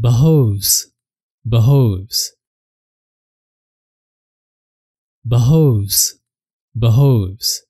behoves, behoves, behoves, behoves.